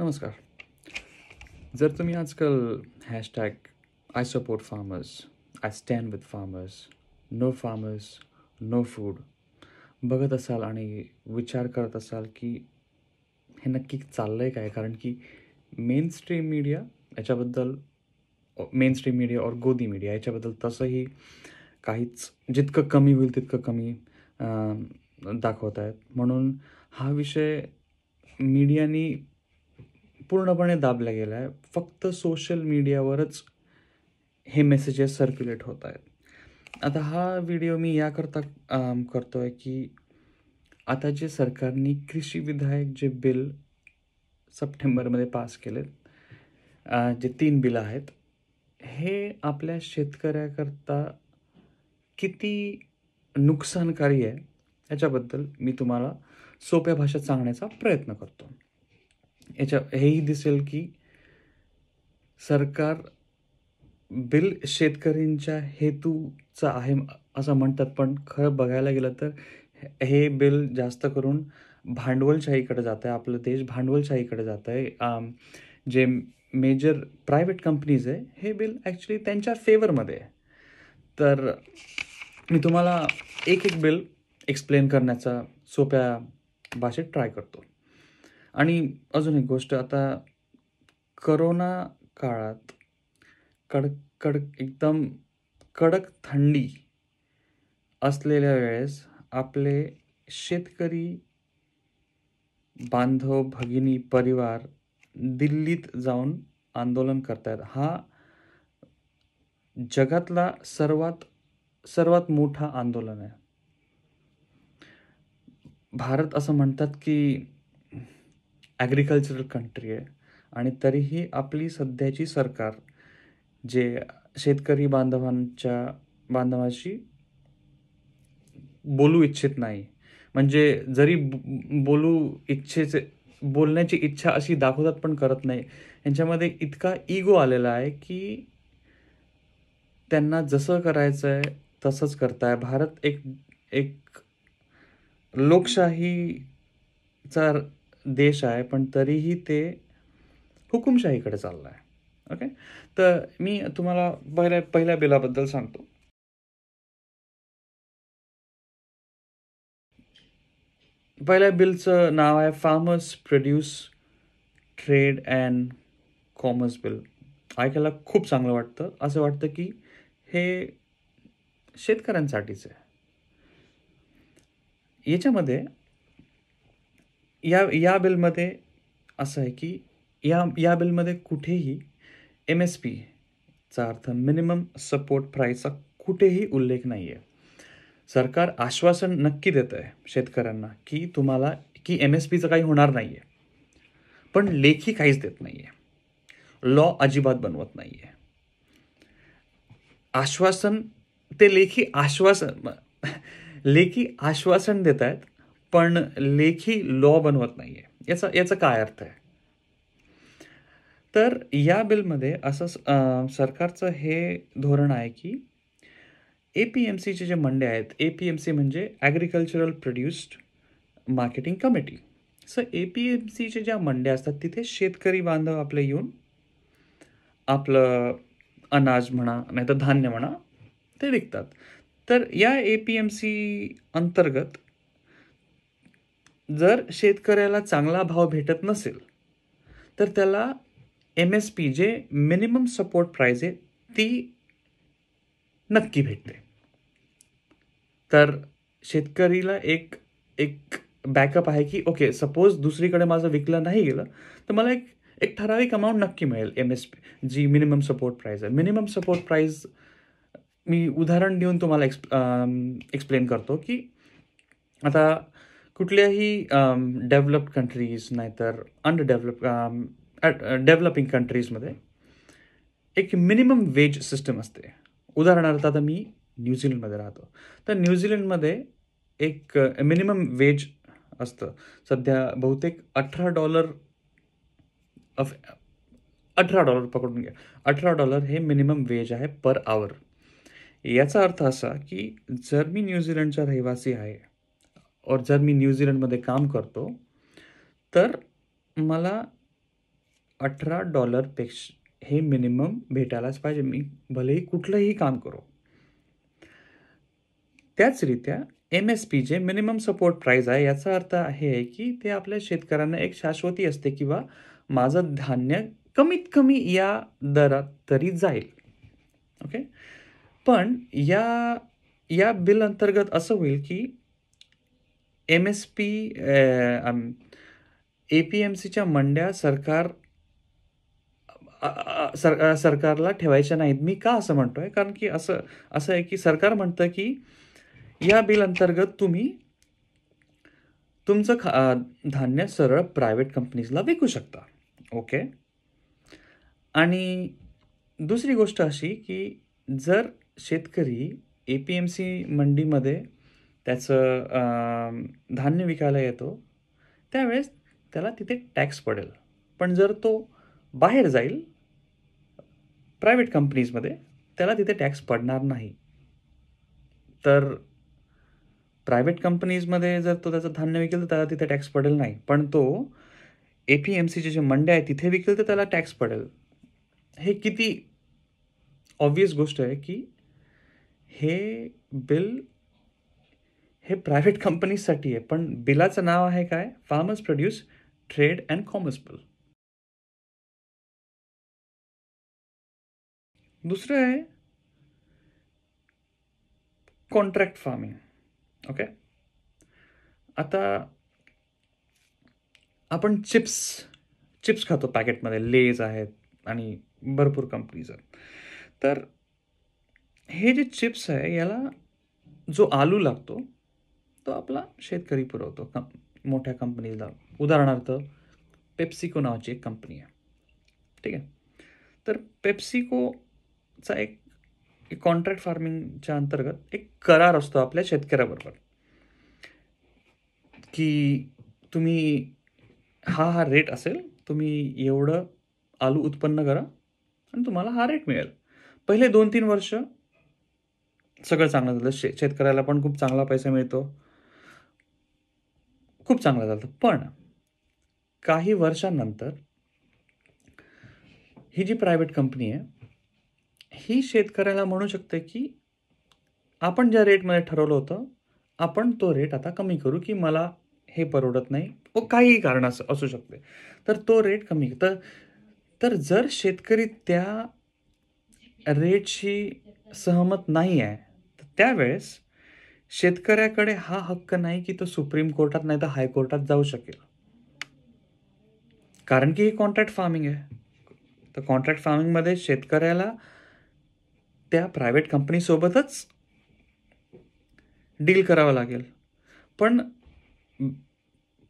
नमस्कार जर तुम्ही आजकाल hashtag I support farmers I stand with farmers no farmers no food बघत असाल आणि विचार करत असाल की हे नक्की चाललं आहे काय कारण की मेन स्ट्रीम मीडिया याच्याबद्दल मेन स्ट्रीम मीडिया और गोदी मीडिया याच्याबद्दल तसंही काहीच जितकं कमी होईल तितकं कमी दाखवत आहेत म्हणून हा विषय मीडियानी पूर्णपणे दाबल्या गेला आहे फक्त सोशल मीडियावरच हे मेसेजेस सर्क्युलेट होत आहेत आता हा व्हिडिओ मी याकरता करतो आहे की आता जे सरकारने कृषी विधायक जे बिल सप्टेंबरमध्ये पास केलेत जे तीन बिल आहेत हे आपल्या शेतकऱ्याकरता किती नुकसानकारी आहे याच्याबद्दल मी तुम्हाला सोप्या भाषेत सांगण्याचा प्रयत्न करतो याच्या हेही दिसेल की सरकार बिल शेतकऱ्यांच्या हेतूचा आहे असं म्हणतात पण खरं बघायला गेलं तर हे बिल जास्त करून भांडवलशाहीकडे जात आहे आपलं देश भांडवलशाहीकडे जात आहे जे मेजर प्रायव्हेट कंपनीज आहे हे बिल ॲक्च्युली त्यांच्या फेवरमध्ये आहे तर मी तुम्हाला एक एक बिल एक्सप्लेन करण्याचा सोप्या भाषेत ट्राय करतो आणि अजून एक गोष्ट आता करोना काळात कडक कडक एकदम कडक थंडी असलेल्या वेळेस आपले शेतकरी बांधव भगिनी परिवार दिल्लीत जाऊन आंदोलन करतायत हा जगातला सर्वात सर्वात मोठा आंदोलन आहे भारत असं म्हणतात की ॲग्रिकल्चरल कंट्री आहे आणि तरीही आपली सध्याची सरकार जे शेतकरी बांधवांच्या बांधवाशी बोलू इच्छित नाही म्हणजे जरी बोलू इच्छेचे बोलण्याची इच्छा अशी दाखवतात पण करत नाही यांच्यामध्ये इतका इगो आलेला आहे की त्यांना जसं करायचं आहे तसंच करताय भारत एक एक लोकशाहीचा देश आहे पण तरीही ते हुकुमशाहीकडे चाललं आहे ओके तर मी तुम्हाला पहिल्या पहिल्या बिलाबद्दल सांगतो पहिल्या बिलचं नाव आहे farmers produce trade and commerce bill ऐकायला खूप चांगलं वाटतं असं वाटतं की हे शेतकऱ्यांसाठीच आहे याच्यामध्ये या या बिलमध्ये असं आहे की या या बिलमध्ये कुठेही एम एस पीचा अर्थ मिनिमम सपोर्ट प्राईसचा कुठेही उल्लेख नाही आहे सरकार आश्वासन नक्की देत आहे शेतकऱ्यांना की तुम्हाला की एम एस पीचं काही होणार नाही आहे पण लेखी काहीच देत नाही आहे लॉ अजिबात बनवत नाही आहे आश्वासन ते लेखी आश्वासन लेखी आश्वासन देत आहेत पण लेखी लॉ बनवत नाही आहे याचा याचा काय अर्थ आहे तर या बिलमध्ये असं सरकारचं हे धोरण आहे की ए पी एम सीचे जे मंडे आहेत ए पी एम सी म्हणजे agricultural produced marketing committee sir A P M सीचे ज्या मंड्या असतात तिथे शेतकरी बांधव आपले येऊन आपलं अनाज म्हणा नाहीतर धान्य म्हणा ते विकतात तर या ए पी एम सी अंतर्गत जर शेतकऱ्याला चांगला भाव भेटत नसेल तर त्याला एम एस पी जे मिनिमम सपोर्ट प्राईज आहे ती नक्की भेटते तर शेतकरीला एक एक बॅकअप आहे की ओके सपोज दुसरीकडे माझं विकलं नाही गेलं तर मला एक एक ठराविक अमाऊंट नक्की मिळेल एम एस पी जी मिनिमम सपोर्ट प्राईज आहे मिनिमम सपोर्ट प्राईज मी उदाहरण देऊन तुम्हाला एक्स एक्सप्लेन करतो की आता कुठल्याही डेव्हलप्ड कंट्रीज नाहीतर अनडेव्हलप डेव्हलपिंग कंट्रीजमध्ये एक मिनिमम वेज सिस्टम असते उदाहरणार्थ आता मी न्यूझीलंडमध्ये राहतो तर न्यूझीलंडमध्ये एक मिनिमम वेज असतं सध्या बहुतेक अठरा डॉलर अफ अठरा डॉलर पकडून घ्या अठरा डॉलर हे मिनिमम वेज आहे पर आवर याचा अर्थ असा की जर मी न्यूझीलंडचा रहिवासी आहे और जर मी न्यूझीलंडमध्ये काम करतो तर मला अठरा डॉलरपेक्षा हे मिनिमम भेटायलाच पाहिजे मी भलेही कुठलंही काम करू त्याचरित्या एम एस पी जे मिनिमम सपोर्ट प्राईज आहे याचा अर्थ आहे की ते आपल्या शेतकऱ्यांना एक शाश्वती असते किंवा माझं धान्य कमीत कमी या दरात तरी जाईल ओके पण या या बिल अंतर्गत असं होईल की M S P A P M सीच्या मंड्या सरकार सर सरकारला ठेवायच्या नाहीत मी का असं म्हणतो आहे कारण की असं असं आहे की सरकार म्हणतं की या बिल अंतर्गत तुम्ही तुमचं खा धान्य सरळ प्रायव्हेट कंपनीजला विकू शकता ओके आणि दुसरी गोष्ट अशी की जर शेतकरी ए पी एम सी मंडीमध्ये त्याचं धान्य विकायला येतो त्यावेळेस त्याला तिथे टॅक्स पडेल पण जर तो बाहेर जाईल प्रायव्हेट कंपनीजमध्ये त्याला तिथे टॅक्स पडणार नाही तर प्रायव्हेट कंपनीजमध्ये जर तो त्याचं धान्य विकेल तर त्याला तिथे टॅक्स पडेल नाही पण तो ए पी एम सीचे जे मंडे आहे तिथे विकेल तर त्याला टॅक्स पडेल हे किती ऑब्वियस गोष्ट आहे की हे बिल हे प्रायव्हेट कंपनीजसाठी आहे पण बिलाचं नाव आहे काय farmers produce trade and commerce bill दुसरं आहे कॉन्ट्रॅक्ट फार्मिंग ओके आता आपण चिप्स चिप्स खातो पॅकेटमध्ये लेज आहेत आणि भरपूर कंपनीज आहेत तर हे जे चिप्स आहे याला जो आलू लागतो तो आपला शेतकरी पुरवतो कं मोठ्या कंपनीला उदाहरणार्थ पेप्सिको नावाची एक कंपनी आहे ठीक आहे तर पेप्सिकोचा एक कॉन्ट्रॅक्ट फार्मिंगच्या अंतर्गत एक करार असतो आपल्या शेतकऱ्याबरोबर की तुम्ही हा हा रेट असेल तुम्ही एवढं आलू उत्पन्न करा आणि तुम्हाला हा रेट मिळेल पहिले दोन तीन वर्ष सगळं चांगलं झालं शे शेतकऱ्याला पण खूप चांगला पैसा मिळतो खूप चांगलं चालतं पण काही वर्षांनंतर ही जी प्रायव्हेट कंपनी आहे ही शेतकऱ्याला म्हणू शकते की आपण ज्या रेटमध्ये ठरवलं होतं आपण तो रेट आता कमी करू की मला हे परवडत नाही व काहीही कारण असं असू शकते तर तो रेट कमी तर तर जर शेतकरी त्या रेटशी सहमत नाही आहे तर त्यावेळेस शेतकऱ्याकडे हा हक्क नाही की तो सुप्रीम कोर्टात नाही तर हायकोर्टात जाऊ शकेल कारण की ही कॉन्ट्रॅक्ट फार्मिंग आहे तर कॉन्ट्रॅक्ट फार्मिंगमध्ये शेतकऱ्याला त्या प्रायव्हेट कंपनीसोबतच डील करावं लागेल पण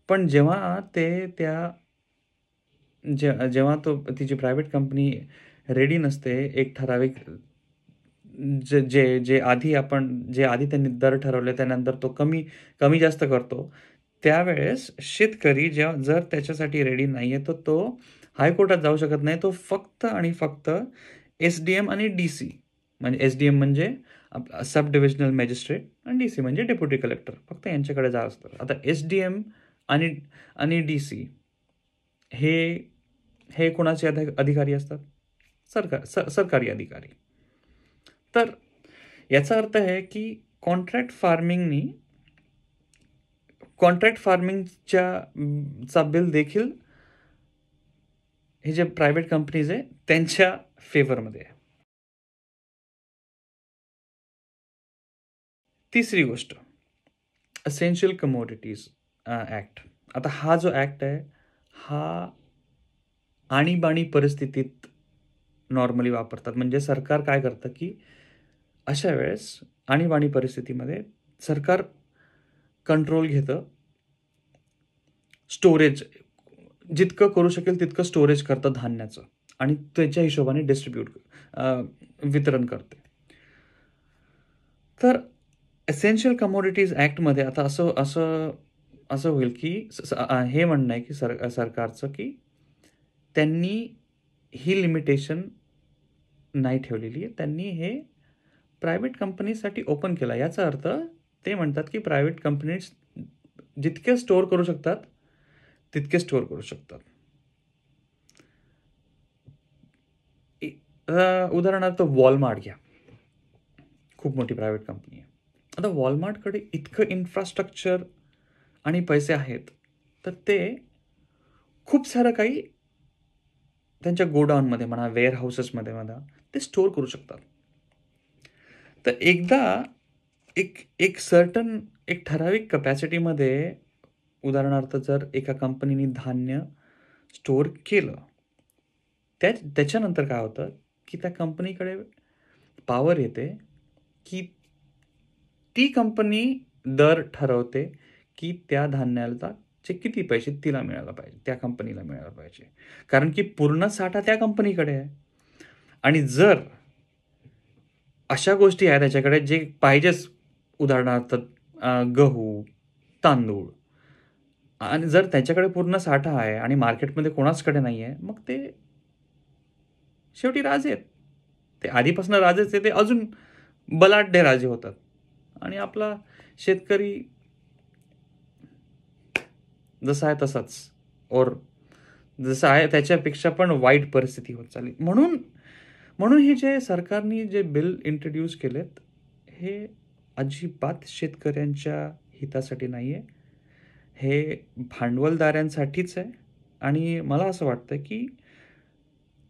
पण जेव्हा ते त्या जे जेव्हा तो तिची प्रायव्हेट कंपनी रेडी नसते एक ठराविक जे जे जे आधी आपण जे आधी त्यांनी दर ठरवले त्यानंतर तो कमी कमी जास्त करतो त्यावेळेस शेतकरी जेव्हा जर त्याच्यासाठी रेडी नाही आहे तर तो, हायकोर्टात जाऊ शकत नाही तो फक्त आणि फक्त एस डी एम आणि डी सी म्हणजे एस डी एम म्हणजे सब डिव्हिजनल मॅजिस्ट्रेट आणि डी सी म्हणजे डेप्युटी कलेक्टर फक्त यांच्याकडे जा असतं आता एस डी एम आणि आणि डी सी हे हे कोणाचे अधिकारी असतात सरकार सरकारी अधिकारी तर याचा अर्थ आहे की कॉन्ट्रॅक्ट फार्मिंगनी कॉन्ट्रॅक्ट फार्मिंगच्या चा बिल देखील हे जे प्रायव्हेट कंपनीज आहे त्यांच्या फेवरमध्ये आहे तिसरी गोष्ट असेन्शियल कमोडिटीज ॲक्ट आता हा जो ॲक्ट आहे हा आणीबाणी परिस्थितीत नॉर्मली वापरतात म्हणजे सरकार काय करतं की अशा वेळेस आणीबाणी परिस्थितीमध्ये सरकार कंट्रोल घेतं स्टोरेज जितकं करू शकेल तितकं स्टोरेज करतं धान्याचं आणि त्याच्या हिशोबाने डिस्ट्रीब्यूट वितरण करते तर एसेन्शियल कमोडिटीज ॲक्टमध्ये आता असं असं असं होईल की हे म्हणणं आहे की सर सरकारचं की त्यांनी ही लिमिटेशन नाही ठेवलेली आहे त्यांनी हे प्रायव्हेट कंपनीसाठी ओपन केला याचा अर्थ ते म्हणतात की प्रायव्हेट कंपनीज जितके स्टोअर करू शकतात तितके स्टोअर करू शकतात उदाहरणार्थ वॉलमार्ट घ्या खूप मोठी प्रायव्हेट कंपनी आहे आता वॉलमार्टकडे इतकं इन्फ्रास्ट्रक्चर आणि पैसे आहेत तर ते खूप सारं काही त्यांच्या गोडाऊनमध्ये म्हणा वेअरहाऊसेसमध्ये म्हणा ते स्टोअर करू शकतात तर एकदा एक एक सर्टन एक ठराविक कपॅसिटीमध्ये उदाहरणार्थ जर एका कंपनीने धान्य स्टोअर केलं त्या त्याच्यानंतर काय होतं की त्या कंपनीकडे पावर येते की ती कंपनी दर ठरवते की त्या धान्याला जे किती पैसे तिला मिळायला पाहिजे त्या कंपनीला मिळायला पाहिजे कारण की पूर्ण साठा त्या कंपनीकडे आहे आणि जर अशा गोष्टी आहेत त्याच्याकडे जे पाहिजेच उदाहरणार्थ गहू तांदूळ आणि जर त्याच्याकडे पूर्ण साठा आहे आणि मार्केटमध्ये कोणाचकडे नाही आहे मग ते शेवटी राजे आहेत ते आधीपासून राजेच आहे ते अजून बलाढ्य राजे होतात आणि आपला शेतकरी जसा आहे तसाच और जसं आहे त्याच्यापेक्षा पण वाईट परिस्थिती होत चालली म्हणून म्हणून हे जे सरकारने जे बिल इंट्रोड्यूस केलेत हे अजिबात शेतकऱ्यांच्या हितासाठी नाही आहे हे भांडवलदारांसाठीच आहे आणि मला असं वाटतं की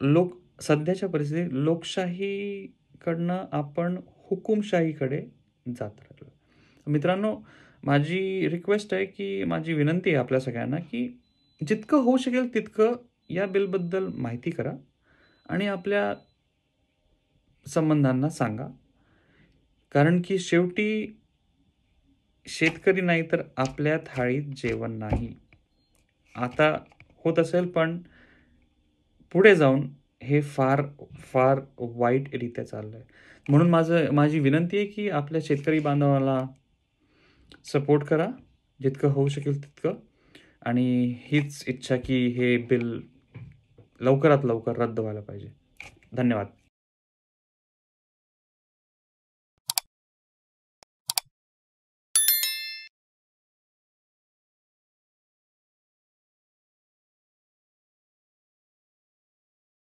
लोक सध्याच्या परिस्थितीत लोकशाहीकडनं आपण हुकुमशाहीकडे जात राहिलो मित्रांनो माझी रिक्वेस्ट आहे की माझी विनंती आहे आपल्या सगळ्यांना की जितकं होऊ शकेल तितकं या बिलबद्दल माहिती करा आणि आपल्या संबंधांना सांगा कारण की शेवटी शेतकरी नाही तर आपल्या थाळीत जेवण नाही आता होत असेल पण पुढे जाऊन हे फार फार वाईटरित्या चाललं आहे म्हणून माझं माझी विनंती आहे की आपल्या शेतकरी बांधवाला सपोर्ट करा जितकं होऊ शकेल तितकं आणि हीच इच्छा की हे बिल लवकरात लवकर रद्द व्हायला पाहिजे धन्यवाद